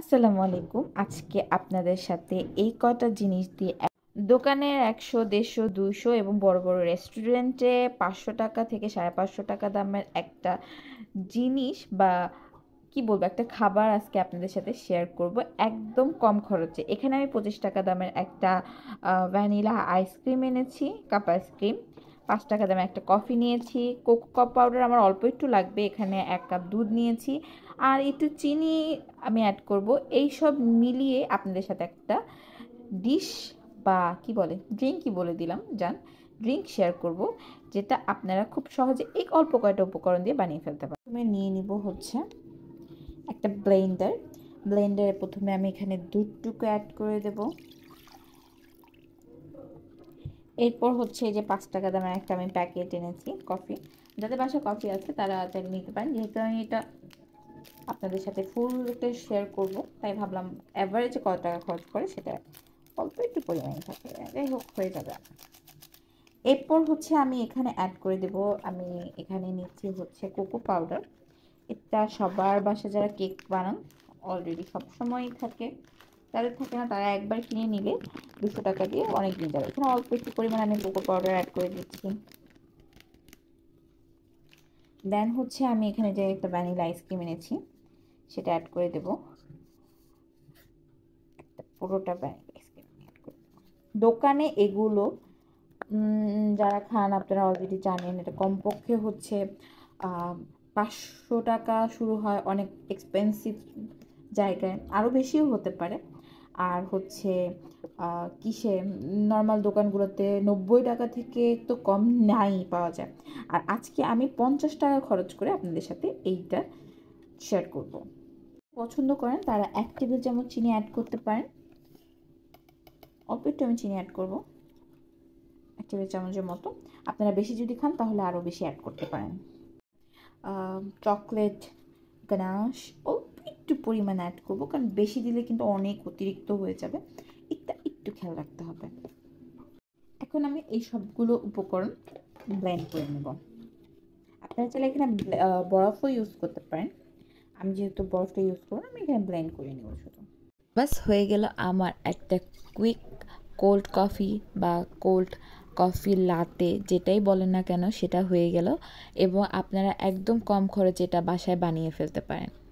আসসালামু আলাইকুম আজকে আপনাদের সাথে এই কয়টা জিনিস দিয়ে দোকানের একশো দেড়শো দুশো এবং বড় বড় রেস্টুরেন্টে পাঁচশো টাকা থেকে সাড়ে পাঁচশো টাকা দামের একটা জিনিস বা কি বলবো একটা খাবার আজকে আপনাদের সাথে শেয়ার করব একদম কম খরচে এখানে আমি পঁচিশ টাকা দামের একটা ভ্যানিলা আইসক্রিম এনেছি কাপ আইসক্রিম পাঁচ টাকা দামে একটা কফি নিয়েছি কোকো কপ পাউডার আমার অল্প একটু লাগবে এখানে এক কাপ দুধ নিয়েছি আর একটু চিনি আমি অ্যাড করব এই সব মিলিয়ে আপনাদের সাথে একটা ডিশ বা কি বলে ড্রিঙ্কই বলে দিলাম যান ড্রিঙ্ক শেয়ার করব যেটা আপনারা খুব সহজে এই অল্প কয়টা উপকরণ দিয়ে বানিয়ে ফেলতে পারেন প্রথমে নিয়ে নিব হচ্ছে একটা ব্লেন্ডার ব্লেন্ডারে প্রথমে আমি এখানে দুধটুকু অ্যাড করে দেবো এরপর হচ্ছে যে পাঁচ টাকা দামের একটা আমি প্যাকেট এনেছি কফি যাদের বাসায় কফি আছে তারা তাই নিতে পারেন যেহেতু আমি এটা আপনাদের সাথে ফুলতে শেয়ার করব তাই ভাবলাম অ্যাভারেজে কত টাকা খরচ করে সেটা অল্প একটু পরিমাণে থাকে যাই হোক হয়ে যাবে এরপর হচ্ছে আমি এখানে অ্যাড করে দেব আমি এখানে নিচ্ছি হচ্ছে কোকো পাউডার এটা সবার বাসা যারা কেক বানান অলরেডি সবসময়ই থাকে যাদের থাকে না তারা একবার কিনে নিলে দুশো টাকা দিয়ে অনেক দিন যাবে এখানে অল্প একটু পরিমাণে আমি কোকো পাউডার অ্যাড করে দিচ্ছি দেন হচ্ছে আমি এখানে যে একটা ভ্যানিলা আইসক্রিম এনেছি সেটা অ্যাড করে দেব পুরোটা আইসক্রিম দোকানে এগুলো যারা খান আপনারা অলরেডি জানেন এটা কমপক্ষে হচ্ছে পাঁচশো টাকা শুরু হয় অনেক এক্সপেন্সিভ জায়গায় আরও বেশিও হতে পারে আর হচ্ছে কিসে নর্মাল দোকানগুলোতে নব্বই টাকা থেকে তো কম নাই পাওয়া যায় আর আজকে আমি পঞ্চাশ টাকা খরচ করে আপনাদের সাথে এইটা শেয়ার করব পছন্দ করেন তারা এক টেবিল চামচ চিনি অ্যাড করতে পারেন অল্প একটু আমি চিনি অ্যাড করব এক টেবিল চামচের মতো আপনারা বেশি যদি খান তাহলে আরও বেশি অ্যাড করতে পারেন চকলেট গানাশ ও একটু পরিমাণ অ্যাড করব কারণ বেশি দিলে কিন্তু অনেক অতিরিক্ত হয়ে যাবে এটা একটু খেয়াল রাখতে হবে এখন আমি এই সবগুলো উপকরণ ব্লেন্ড করে নেব আপনারা চাইলে এখানে বরফও ইউজ করতে পারেন আমি যেহেতু বরফটা ইউজ করবো আমি এখানে ব্লেন্ড করে নেব শুধু বাস হয়ে গেল আমার একটা কুইক কোল্ড কফি বা কোল্ড কফি লাতে যেটাই বলেন না কেন সেটা হয়ে গেল এবং আপনারা একদম কম খরচে এটা বাসায় বানিয়ে ফেলতে পারেন